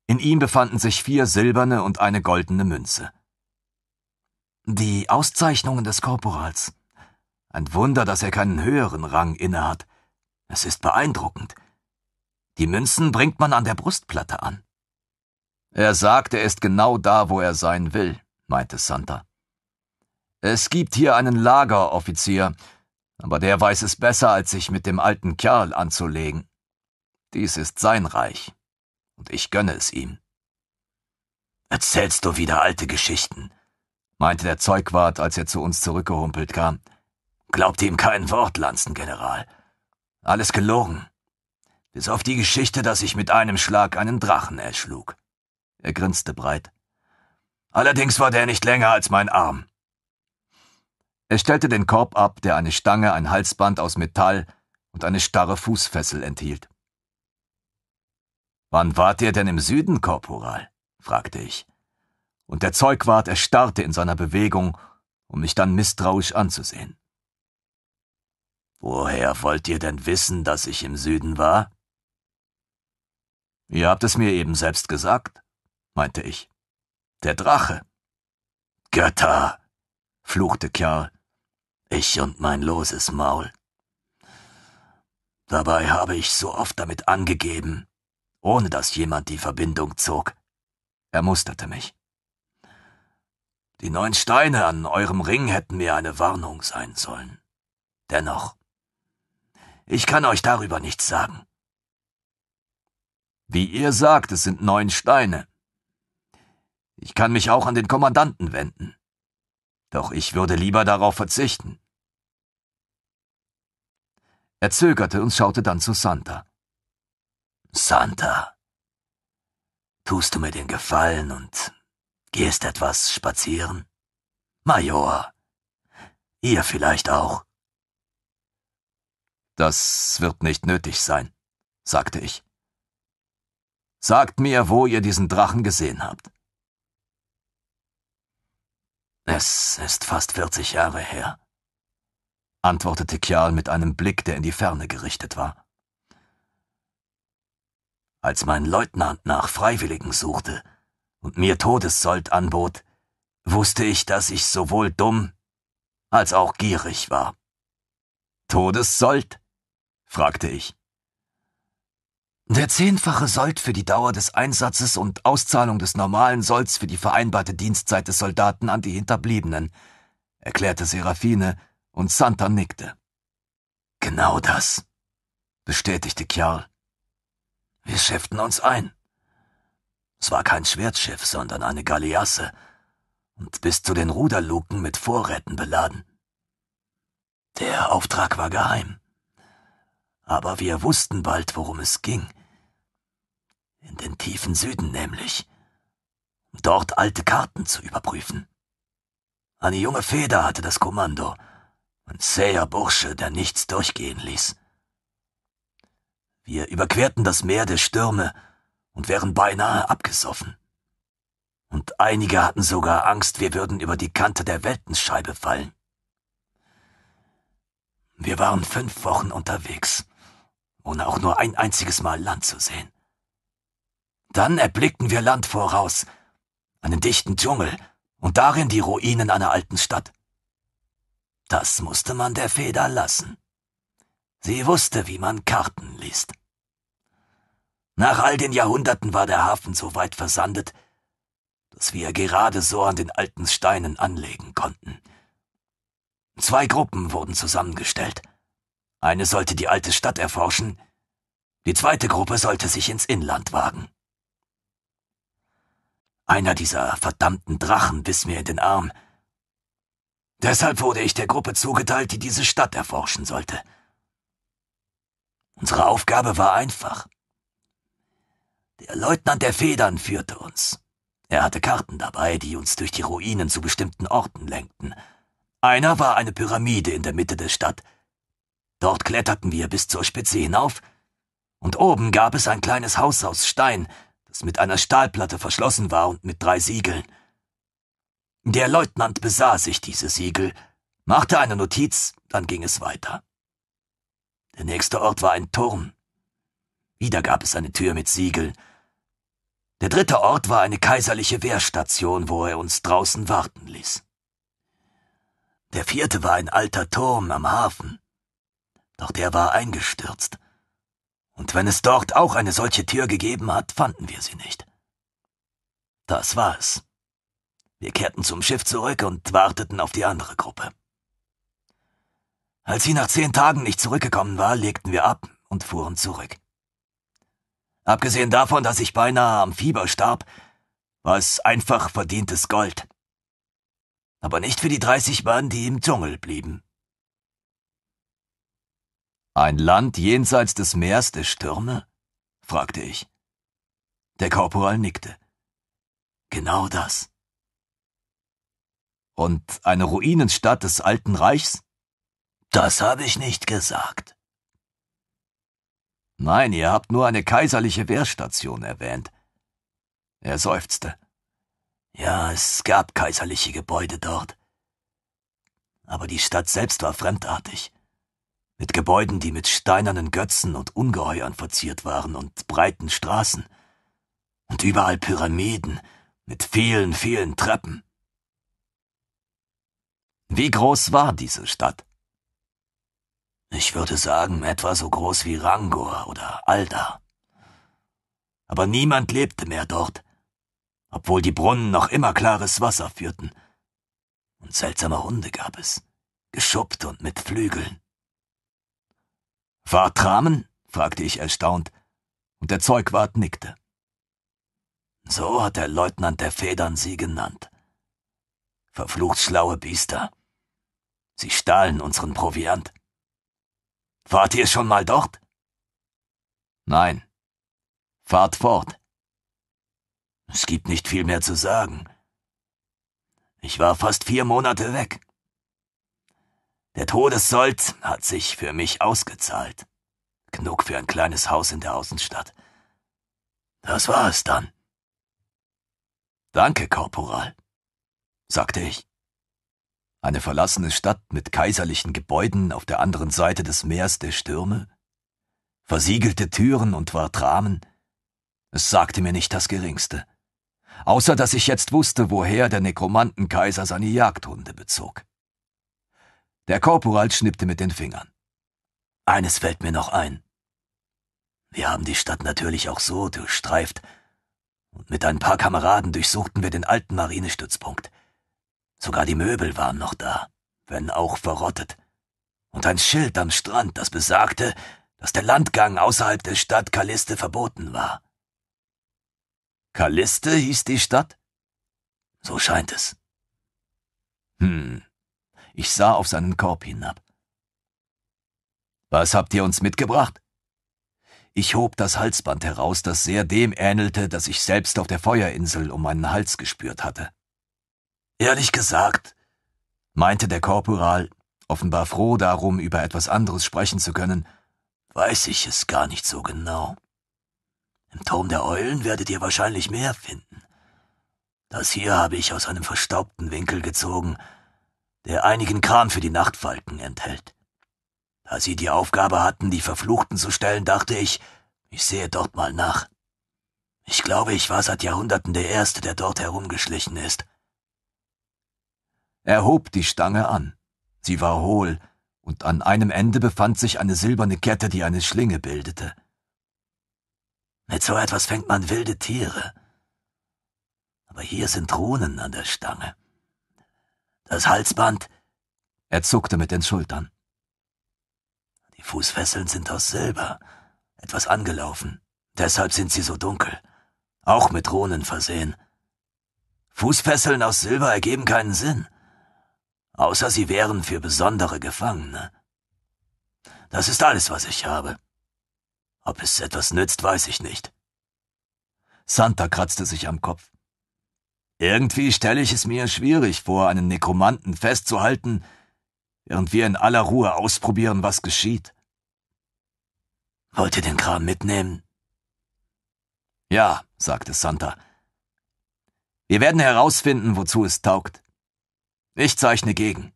In ihm befanden sich vier silberne und eine goldene Münze. Die Auszeichnungen des Korporals. Ein Wunder, dass er keinen höheren Rang innehat. Es ist beeindruckend. Die Münzen bringt man an der Brustplatte an. Er sagt, er ist genau da, wo er sein will, meinte Santa. Es gibt hier einen Lageroffizier, aber der weiß es besser, als sich mit dem alten Kerl anzulegen. Dies ist sein Reich, und ich gönne es ihm. Erzählst du wieder alte Geschichten, meinte der Zeugwart, als er zu uns zurückgehumpelt kam. Glaubt ihm kein Wort, Lanzengeneral. Alles gelogen. Bis auf die Geschichte, dass ich mit einem Schlag einen Drachen erschlug. Er grinste breit. Allerdings war der nicht länger als mein Arm. Er stellte den Korb ab, der eine Stange, ein Halsband aus Metall und eine starre Fußfessel enthielt. Wann wart ihr denn im Süden, Korporal? fragte ich. Und der Zeugwart erstarrte in seiner Bewegung, um mich dann misstrauisch anzusehen. Woher wollt ihr denn wissen, dass ich im Süden war? Ihr habt es mir eben selbst gesagt, meinte ich. Der Drache. Götter, fluchte Kerl. Ich und mein loses Maul. Dabei habe ich so oft damit angegeben, ohne dass jemand die Verbindung zog. Er musterte mich. Die neun Steine an eurem Ring hätten mir eine Warnung sein sollen. Dennoch, ich kann euch darüber nichts sagen. Wie ihr sagt, es sind neun Steine. Ich kann mich auch an den Kommandanten wenden. Doch ich würde lieber darauf verzichten. Er zögerte und schaute dann zu Santa. Santa, tust du mir den Gefallen und gehst etwas spazieren? Major, ihr vielleicht auch. Das wird nicht nötig sein, sagte ich. Sagt mir, wo ihr diesen Drachen gesehen habt. Es ist fast 40 Jahre her, antwortete Kjal mit einem Blick, der in die Ferne gerichtet war. Als mein Leutnant nach Freiwilligen suchte und mir Todessold anbot, wusste ich, dass ich sowohl dumm als auch gierig war. Todessold? fragte ich. Der zehnfache Sold für die Dauer des Einsatzes und Auszahlung des normalen Solds für die vereinbarte Dienstzeit des Soldaten an die Hinterbliebenen, erklärte Seraphine, und Santa nickte. Genau das, bestätigte Kjarl. Wir schifften uns ein. Es war kein Schwertschiff, sondern eine Galeasse und bis zu den Ruderluken mit Vorräten beladen. Der Auftrag war geheim aber wir wussten bald, worum es ging. In den tiefen Süden nämlich. dort alte Karten zu überprüfen. Eine junge Feder hatte das Kommando, ein zäher Bursche, der nichts durchgehen ließ. Wir überquerten das Meer der Stürme und wären beinahe abgesoffen. Und einige hatten sogar Angst, wir würden über die Kante der Weltenscheibe fallen. Wir waren fünf Wochen unterwegs ohne auch nur ein einziges Mal Land zu sehen. Dann erblickten wir Land voraus, einen dichten Dschungel und darin die Ruinen einer alten Stadt. Das musste man der Feder lassen. Sie wusste, wie man Karten liest. Nach all den Jahrhunderten war der Hafen so weit versandet, dass wir gerade so an den alten Steinen anlegen konnten. Zwei Gruppen wurden zusammengestellt – eine sollte die alte Stadt erforschen, die zweite Gruppe sollte sich ins Inland wagen. Einer dieser verdammten Drachen biss mir in den Arm. Deshalb wurde ich der Gruppe zugeteilt, die diese Stadt erforschen sollte. Unsere Aufgabe war einfach. Der Leutnant der Federn führte uns. Er hatte Karten dabei, die uns durch die Ruinen zu bestimmten Orten lenkten. Einer war eine Pyramide in der Mitte der Stadt, Dort kletterten wir bis zur Spitze hinauf, und oben gab es ein kleines Haus aus Stein, das mit einer Stahlplatte verschlossen war und mit drei Siegeln. Der Leutnant besah sich diese Siegel, machte eine Notiz, dann ging es weiter. Der nächste Ort war ein Turm. Wieder gab es eine Tür mit Siegeln. Der dritte Ort war eine kaiserliche Wehrstation, wo er uns draußen warten ließ. Der vierte war ein alter Turm am Hafen doch der war eingestürzt. Und wenn es dort auch eine solche Tür gegeben hat, fanden wir sie nicht. Das war es. Wir kehrten zum Schiff zurück und warteten auf die andere Gruppe. Als sie nach zehn Tagen nicht zurückgekommen war, legten wir ab und fuhren zurück. Abgesehen davon, dass ich beinahe am Fieber starb, war es einfach verdientes Gold. Aber nicht für die 30 Mann, die im Dschungel blieben. Ein Land jenseits des Meers der Stürme? fragte ich. Der Korporal nickte. Genau das. Und eine Ruinenstadt des alten Reichs? Das habe ich nicht gesagt. Nein, ihr habt nur eine kaiserliche Wehrstation erwähnt. Er seufzte. Ja, es gab kaiserliche Gebäude dort. Aber die Stadt selbst war fremdartig mit Gebäuden, die mit steinernen Götzen und Ungeheuern verziert waren und breiten Straßen. Und überall Pyramiden mit vielen, vielen Treppen. Wie groß war diese Stadt? Ich würde sagen, etwa so groß wie Rangor oder Alda. Aber niemand lebte mehr dort, obwohl die Brunnen noch immer klares Wasser führten. Und seltsame Hunde gab es, geschuppt und mit Flügeln. Wartrahmen? fragte ich erstaunt, und der Zeugwart nickte. So hat der Leutnant der Federn sie genannt. Verflucht schlaue Biester. Sie stahlen unseren Proviant. Wart ihr schon mal dort? Nein. Fahrt fort. Es gibt nicht viel mehr zu sagen. Ich war fast vier Monate weg. Der Todessold hat sich für mich ausgezahlt. Genug für ein kleines Haus in der Außenstadt. Das war es dann. Danke, Korporal, sagte ich. Eine verlassene Stadt mit kaiserlichen Gebäuden auf der anderen Seite des Meers der Stürme, versiegelte Türen und Wartramen. Es sagte mir nicht das Geringste, außer dass ich jetzt wusste, woher der Nekromantenkaiser seine Jagdhunde bezog. Der Korporal schnippte mit den Fingern. Eines fällt mir noch ein. Wir haben die Stadt natürlich auch so durchstreift, und mit ein paar Kameraden durchsuchten wir den alten Marinestützpunkt. Sogar die Möbel waren noch da, wenn auch verrottet. Und ein Schild am Strand, das besagte, dass der Landgang außerhalb der Stadt Kaliste verboten war. Kaliste hieß die Stadt? So scheint es. Hm. Ich sah auf seinen Korb hinab. Was habt ihr uns mitgebracht? Ich hob das Halsband heraus, das sehr dem ähnelte, das ich selbst auf der Feuerinsel um meinen Hals gespürt hatte. Ehrlich gesagt, meinte der Korporal, offenbar froh darum, über etwas anderes sprechen zu können, weiß ich es gar nicht so genau. Im Turm der Eulen werdet ihr wahrscheinlich mehr finden. Das hier habe ich aus einem verstaubten Winkel gezogen, der einigen Kram für die Nachtfalken enthält. Da sie die Aufgabe hatten, die Verfluchten zu stellen, dachte ich, ich sehe dort mal nach. Ich glaube, ich war seit Jahrhunderten der Erste, der dort herumgeschlichen ist. Er hob die Stange an. Sie war hohl, und an einem Ende befand sich eine silberne Kette, die eine Schlinge bildete. Mit so etwas fängt man wilde Tiere. Aber hier sind Runen an der Stange. Das Halsband? Er zuckte mit den Schultern. Die Fußfesseln sind aus Silber, etwas angelaufen, deshalb sind sie so dunkel, auch mit Runen versehen. Fußfesseln aus Silber ergeben keinen Sinn, außer sie wären für besondere Gefangene. Das ist alles, was ich habe. Ob es etwas nützt, weiß ich nicht. Santa kratzte sich am Kopf. Irgendwie stelle ich es mir schwierig vor, einen Nekromanten festzuhalten, während wir in aller Ruhe ausprobieren, was geschieht. Wollt ihr den Kram mitnehmen? Ja, sagte Santa. Wir werden herausfinden, wozu es taugt. Ich zeichne gegen.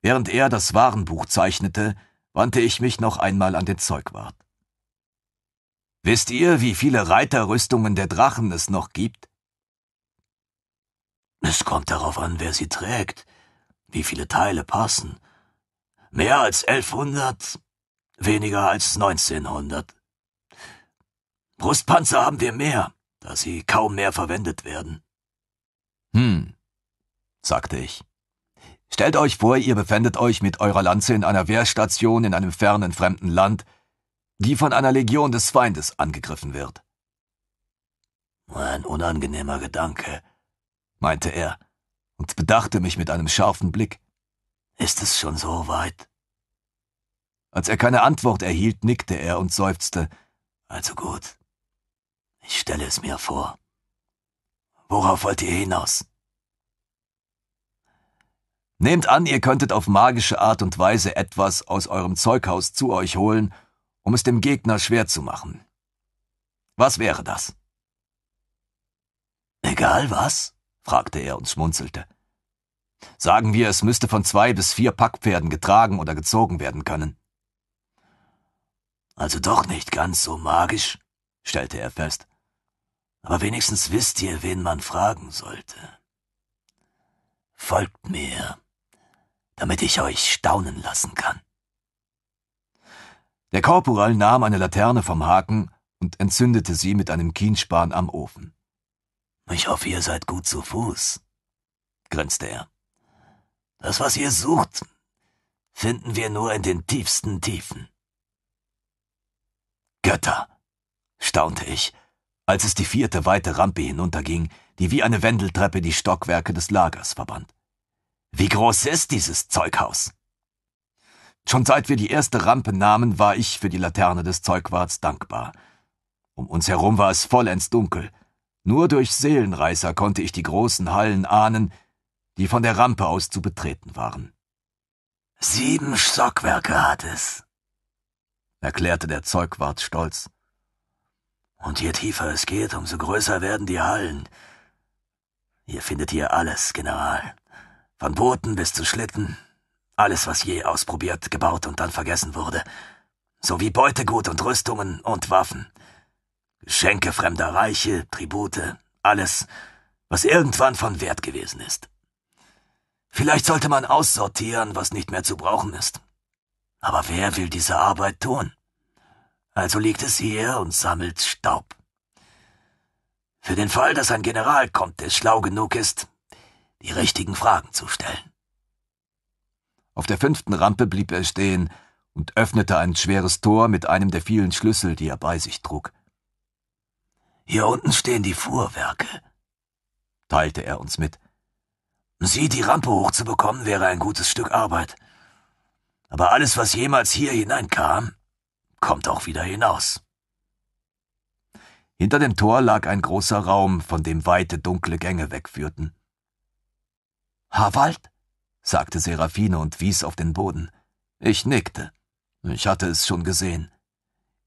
Während er das Warenbuch zeichnete, wandte ich mich noch einmal an den Zeugwart. Wisst ihr, wie viele Reiterrüstungen der Drachen es noch gibt? Es kommt darauf an, wer sie trägt, wie viele Teile passen. Mehr als 1100, weniger als 1900. Brustpanzer haben wir mehr, da sie kaum mehr verwendet werden. Hm, sagte ich. Stellt euch vor, ihr befändet euch mit eurer Lanze in einer Wehrstation in einem fernen fremden Land, die von einer Legion des Feindes angegriffen wird. Ein unangenehmer Gedanke, meinte er und bedachte mich mit einem scharfen Blick. Ist es schon so weit? Als er keine Antwort erhielt, nickte er und seufzte. Also gut. Ich stelle es mir vor. Worauf wollt ihr hinaus? Nehmt an, ihr könntet auf magische Art und Weise etwas aus eurem Zeughaus zu euch holen, um es dem Gegner schwer zu machen. Was wäre das? Egal was, fragte er und schmunzelte. Sagen wir, es müsste von zwei bis vier Packpferden getragen oder gezogen werden können. Also doch nicht ganz so magisch, stellte er fest. Aber wenigstens wisst ihr, wen man fragen sollte. Folgt mir, damit ich euch staunen lassen kann. Der Korporal nahm eine Laterne vom Haken und entzündete sie mit einem Kienspan am Ofen. Ich hoffe, ihr seid gut zu Fuß, grinste er. Das, was ihr sucht, finden wir nur in den tiefsten Tiefen. Götter, staunte ich, als es die vierte weite Rampe hinunterging, die wie eine Wendeltreppe die Stockwerke des Lagers verband. Wie groß ist dieses Zeughaus? Schon seit wir die erste Rampe nahmen, war ich für die Laterne des Zeugwarts dankbar. Um uns herum war es vollends dunkel, nur durch Seelenreißer konnte ich die großen Hallen ahnen, die von der Rampe aus zu betreten waren. Sieben Stockwerke hat es, erklärte der Zeugwart stolz. Und je tiefer es geht, umso größer werden die Hallen. Ihr findet hier alles, General. Von Booten bis zu Schlitten. Alles, was je ausprobiert, gebaut und dann vergessen wurde. Sowie Beutegut und Rüstungen und Waffen. Geschenke fremder Reiche, Tribute, alles, was irgendwann von Wert gewesen ist. Vielleicht sollte man aussortieren, was nicht mehr zu brauchen ist. Aber wer will diese Arbeit tun? Also liegt es hier und sammelt Staub. Für den Fall, dass ein General kommt, der schlau genug ist, die richtigen Fragen zu stellen. Auf der fünften Rampe blieb er stehen und öffnete ein schweres Tor mit einem der vielen Schlüssel, die er bei sich trug. Hier unten stehen die Fuhrwerke, teilte er uns mit. Sie die Rampe hochzubekommen, wäre ein gutes Stück Arbeit. Aber alles, was jemals hier hineinkam, kommt auch wieder hinaus. Hinter dem Tor lag ein großer Raum, von dem weite, dunkle Gänge wegführten. Harwald? sagte Seraphine und wies auf den Boden. Ich nickte. Ich hatte es schon gesehen.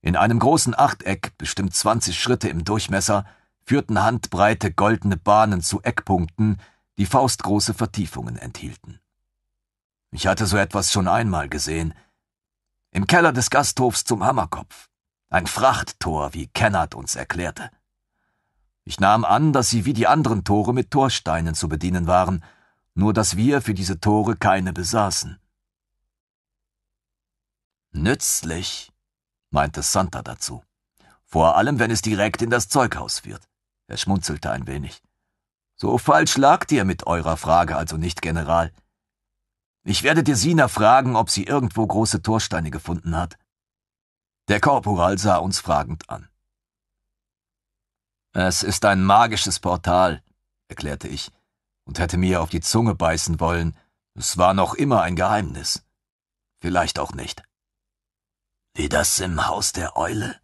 In einem großen Achteck, bestimmt 20 Schritte im Durchmesser, führten handbreite goldene Bahnen zu Eckpunkten, die faustgroße Vertiefungen enthielten. Ich hatte so etwas schon einmal gesehen. Im Keller des Gasthofs zum Hammerkopf. Ein Frachttor, wie Kennard uns erklärte. Ich nahm an, dass sie wie die anderen Tore mit Torsteinen zu bedienen waren, nur dass wir für diese Tore keine besaßen. Nützlich, meinte Santa dazu. Vor allem, wenn es direkt in das Zeughaus führt. Er schmunzelte ein wenig. So falsch lagt ihr mit eurer Frage also nicht, General. Ich werde dir Sina fragen, ob sie irgendwo große Torsteine gefunden hat. Der Korporal sah uns fragend an. Es ist ein magisches Portal, erklärte ich und hätte mir auf die Zunge beißen wollen. Es war noch immer ein Geheimnis. Vielleicht auch nicht. Wie das im Haus der Eule?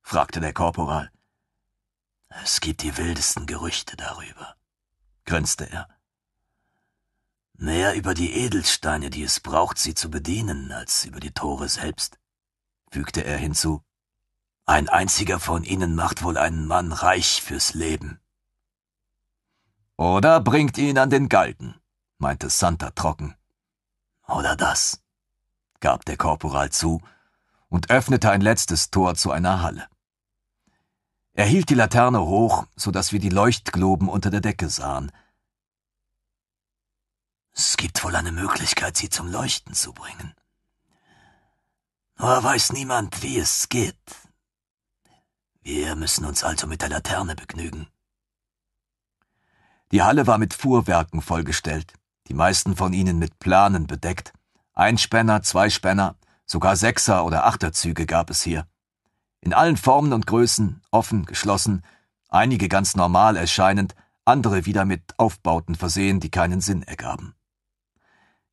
fragte der Korporal. Es gibt die wildesten Gerüchte darüber, grinste er. Mehr über die Edelsteine, die es braucht, sie zu bedienen, als über die Tore selbst, fügte er hinzu. Ein einziger von ihnen macht wohl einen Mann reich fürs Leben. Oder bringt ihn an den Galgen, meinte Santa trocken. Oder das, gab der Korporal zu und öffnete ein letztes Tor zu einer Halle. Er hielt die Laterne hoch, so dass wir die Leuchtgloben unter der Decke sahen. Es gibt wohl eine Möglichkeit, sie zum Leuchten zu bringen. Nur weiß niemand, wie es geht. Wir müssen uns also mit der Laterne begnügen. Die Halle war mit Fuhrwerken vollgestellt, die meisten von ihnen mit Planen bedeckt. Einspänner, Zweispänner, Sogar Sechser- oder Achterzüge gab es hier. In allen Formen und Größen, offen, geschlossen, einige ganz normal erscheinend, andere wieder mit Aufbauten versehen, die keinen Sinn ergaben.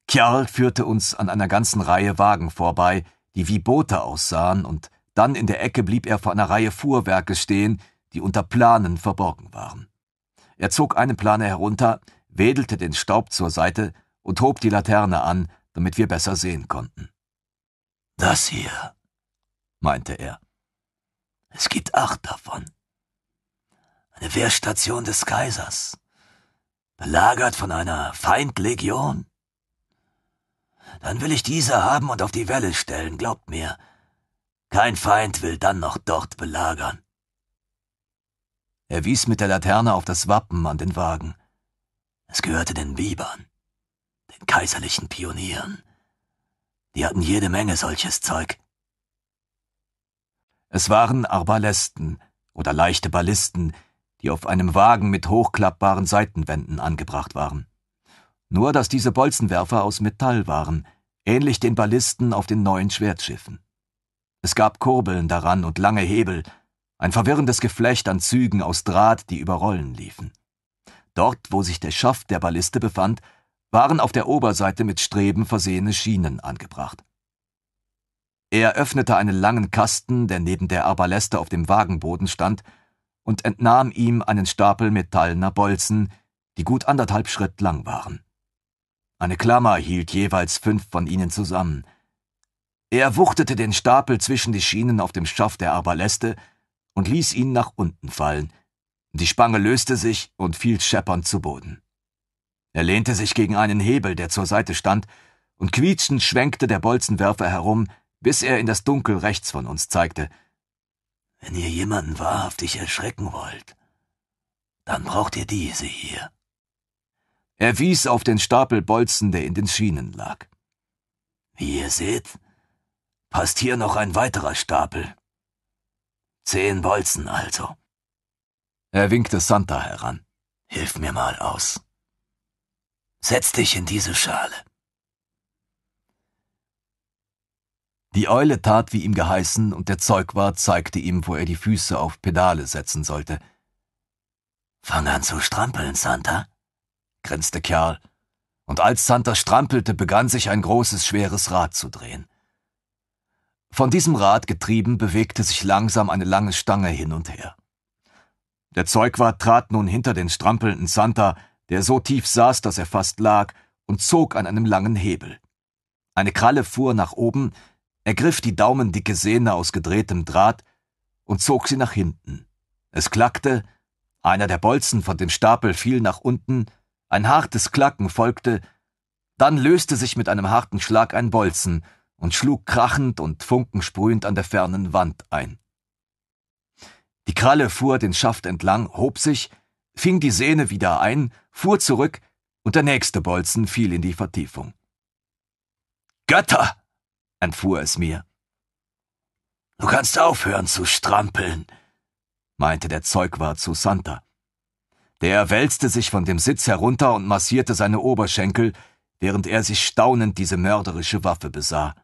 Kjarl führte uns an einer ganzen Reihe Wagen vorbei, die wie Boote aussahen, und dann in der Ecke blieb er vor einer Reihe Fuhrwerke stehen, die unter Planen verborgen waren. Er zog eine Plane herunter, wedelte den Staub zur Seite und hob die Laterne an, damit wir besser sehen konnten. Das hier, meinte er. Es gibt acht davon. Eine Wehrstation des Kaisers, belagert von einer Feindlegion. Dann will ich diese haben und auf die Welle stellen, glaubt mir. Kein Feind will dann noch dort belagern. Er wies mit der Laterne auf das Wappen an den Wagen. Es gehörte den Bibern, den kaiserlichen Pionieren die hatten jede Menge solches Zeug. Es waren Arbalesten oder leichte Ballisten, die auf einem Wagen mit hochklappbaren Seitenwänden angebracht waren. Nur dass diese Bolzenwerfer aus Metall waren, ähnlich den Ballisten auf den neuen Schwertschiffen. Es gab Kurbeln daran und lange Hebel, ein verwirrendes Geflecht an Zügen aus Draht, die über Rollen liefen. Dort, wo sich der Schaft der Balliste befand, waren auf der Oberseite mit Streben versehene Schienen angebracht. Er öffnete einen langen Kasten, der neben der Arbaleste auf dem Wagenboden stand, und entnahm ihm einen Stapel metallener Bolzen, die gut anderthalb Schritt lang waren. Eine Klammer hielt jeweils fünf von ihnen zusammen. Er wuchtete den Stapel zwischen die Schienen auf dem Schaft der Arbaleste und ließ ihn nach unten fallen. Die Spange löste sich und fiel scheppernd zu Boden. Er lehnte sich gegen einen Hebel, der zur Seite stand, und quietschend schwenkte der Bolzenwerfer herum, bis er in das Dunkel rechts von uns zeigte. Wenn ihr jemanden wahrhaftig erschrecken wollt, dann braucht ihr diese hier. Er wies auf den Stapel Bolzen, der in den Schienen lag. Wie ihr seht, passt hier noch ein weiterer Stapel. Zehn Bolzen also. Er winkte Santa heran. Hilf mir mal aus. Setz dich in diese Schale. Die Eule tat, wie ihm geheißen, und der Zeugwart zeigte ihm, wo er die Füße auf Pedale setzen sollte. Fang an zu strampeln, Santa, grinste Kerl, und als Santa strampelte, begann sich ein großes, schweres Rad zu drehen. Von diesem Rad getrieben bewegte sich langsam eine lange Stange hin und her. Der Zeugwart trat nun hinter den strampelnden Santa, der so tief saß, dass er fast lag, und zog an einem langen Hebel. Eine Kralle fuhr nach oben, ergriff die daumendicke Sehne aus gedrehtem Draht und zog sie nach hinten. Es klackte, einer der Bolzen von dem Stapel fiel nach unten, ein hartes Klacken folgte, dann löste sich mit einem harten Schlag ein Bolzen und schlug krachend und funkensprühend an der fernen Wand ein. Die Kralle fuhr den Schaft entlang, hob sich, fing die Sehne wieder ein fuhr zurück und der nächste Bolzen fiel in die Vertiefung. Götter! entfuhr es mir. Du kannst aufhören zu strampeln, meinte der Zeugwart zu Santa. Der wälzte sich von dem Sitz herunter und massierte seine Oberschenkel, während er sich staunend diese mörderische Waffe besah.